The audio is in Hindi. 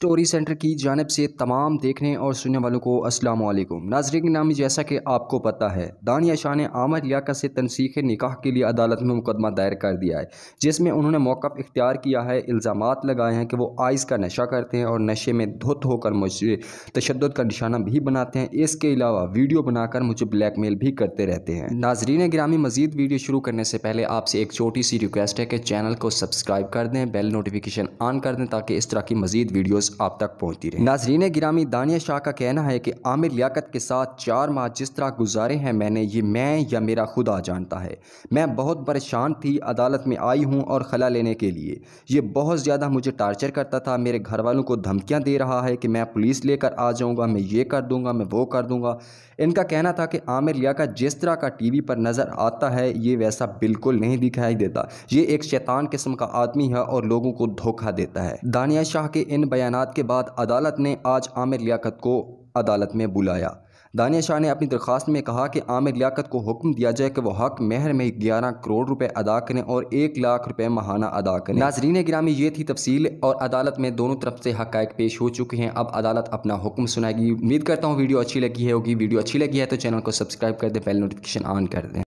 स्टोरी सेंटर की जानब से तमाम देखने और सुनने वालों को अस्सलाम वालेकुम नाजरीन नामी जैसा कि आपको पता है दानिया शाह ने आमर लियाकत से तनसीख निकाह के लिए अदालत में मुकदमा दायर कर दिया है जिसमें उन्होंने मौक़ इख्तियार किया है इल्ज़ाम लगाए हैं कि वो आइस का नशा करते हैं और नशे में धुत होकर मुझे तशद का निशाना भी बनाते हैं इसके अलावा वीडियो बनाकर मुझे ब्लैक मेल भी करते रहते हैं नाजरीन ग्रामी मजीद वीडियो शुरू करने से पहले आपसे एक छोटी सी रिक्वेस्ट है कि चैनल को सब्सक्राइब कर दें बेल नोटिफिकेशन ऑन कर दें ताकि इस तरह की मजीद वीडियोस न्यूज़ आप तक पहुँचती रही नाजरीन गिरामी दानिया शाह का कहना है कि आमिर लियाकत के साथ चार माह जिस तरह गुजारे हैं मैंने ये मैं या मेरा खुदा जानता है मैं बहुत परेशान थी अदालत में आई हूँ और खला लेने के लिए ये बहुत ज़्यादा मुझे टार्चर करता था मेरे घर वालों को धमकियाँ दे रहा है कि मैं पुलिस लेकर आ जाऊँगा मैं ये कर दूँगा मैं वो कर दूँगा इनका कहना था कि आमिर लियाकत जिस तरह का वी पर नज़र आता है ये वैसा बिल्कुल नहीं दिखाई देता ये एक शैतान किस्म का आदमी है और लोगों को धोखा देता है दानिया शाह के इन बयान बयानात के बाद अदालत ने आज आमिर लियाकत को अदालत में बुलाया दानिया शाह ने अपनी दरख्वास्त में कहा कि आमिर लियाकत को हुक्म दिया जाए कि वह हक महर में ग्यारह करोड़ रुपए अदा करें और एक लाख रुपए महाना अदा करें नाजरीन ग्रामी ये थी तफसील और अदालत में दोनों तरफ से हकायक पेश हो चुके हैं अब अदालत अपना हुक्म सुनाएगी उम्मीद करता हूँ वीडियो अच्छी लगी है होगी वीडियो अच्छी लगी है तो चैनल को सब्सक्राइब कर दें बेल नोटिफिकेशन ऑन कर दें